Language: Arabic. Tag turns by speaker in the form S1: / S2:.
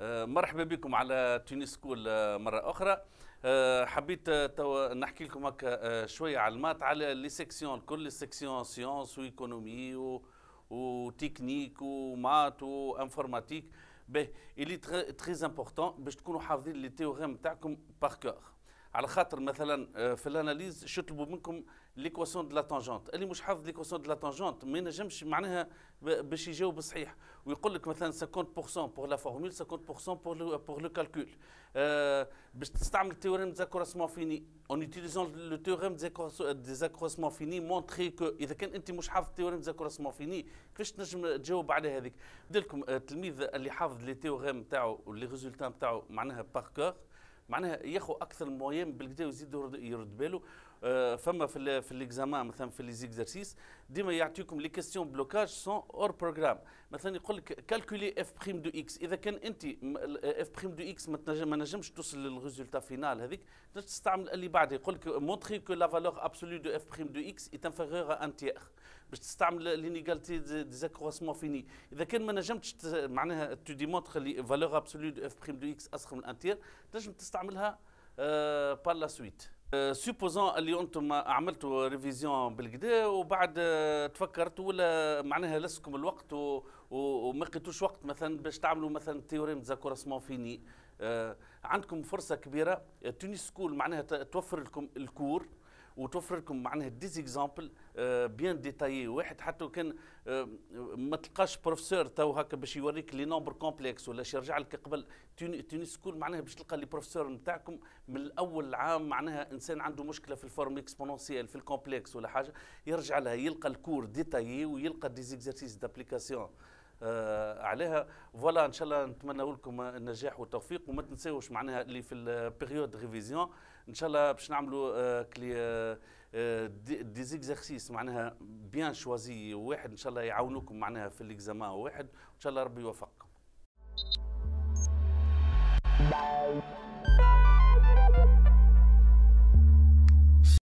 S1: أه، مرحبا بكم على تونس سكول أه، مرة أخرى أه، حبيت تو نحكي لكم هكا شوية علمات على لي سيكسيون كل سيكسيون سيونس وإيكونومي و... وتكنيك ومات وانفورماتيك به اللي تري امبورتون باش تكونوا حافظين لي تيوريم تاعكم باركور على خاطر مثلا آه، في الاناليز شو يطلبوا منكم ليكواسيون دو لا تانجونت اللي مش حافظ ليكواسيون دو لا تانجونت ما ينجمش معناها باش يجاوب صحيح ويقول لك مثلا 50% بور لا فورمول 50% بور لو بور لو كالكول باش تستعمل تيوريم ديزاكروسمون فيني اون يوتيليزون لو تيوريم ديزاكروسمون فيني مونتري كو اذا كان انت مش حافظ تيوريم ديزاكروسمون فيني كيفاش تنجم تجاوب على هذيك بدلكم آه، التلميذ اللي حافظ لي تيوريم نتاعو ولي ريزولتا نتاعو معناها باركور معناها ياخذ اكثر المهم بالكدا ويزيد يرد باله فما euh, في في ليكزام مثلا في لي زيكزرسيس ديما يعطيكم لي كيستيون بلوكاج سون اور بروغرام مثلا يقول لك كالكولي اف بريم دو اكس اذا كان انت اف بريم دو اكس ما نجمش توصل للريزولتا فينال هذيك تنجم تستعمل اللي بعد يقول لك مونتري كو لا فالور ابسولو دو اف بريم دو اكس ايت انفيريور ان تيير باش تستعمل لينيغالتي ديزاكروسمون فيني اذا كان ما نجمتش معناها تو ديمونتخ لي فالور ابسولو دو اف بريم دو اكس اصغر من تيير تنجم تستعملها بار لا سويت سيبوزون آه، اللي انتم عملتوا ريفيزيون بالكدا وبعد آه، تفكرتوا ولا معناها لسكم الوقت وما لقيتوش وقت مثلا باش تعملوا مثلا تيوريم ديزاكورسمون فيني عندكم فرصه كبيره تونس سكول معناها توفر لكم الكور وتوفر لكم معناها ديز اكزامبل بيان ديتايي واحد حتى كان آه، ما تلقاش بروفيسور تو هكا باش يوريك لي نومبر كومبلكس ولا يرجع لك قبل تونس سكول معناها باش تلقى لي بروفيسور نتاعكم من الاول عام معناها انسان عنده مشكله في الفورم اكسبونونسيال في الكومبلكس ولا حاجه يرجع لها يلقى الكور ديتايي ويلقى ديز اكزرسيس دابليكاسيون آه، عليها فوالا ان شاء الله نتمنى لكم النجاح والتوفيق وما تنساوش معناها اللي في البيريود ريفيزيون ان شاء الله باش نعملوا كلي دي زيكزارسيس معناها بيان شوازي واحد ان شاء الله يعاونوكم معناها في الاكزامان واحد ان شاء الله ربي يوفقكم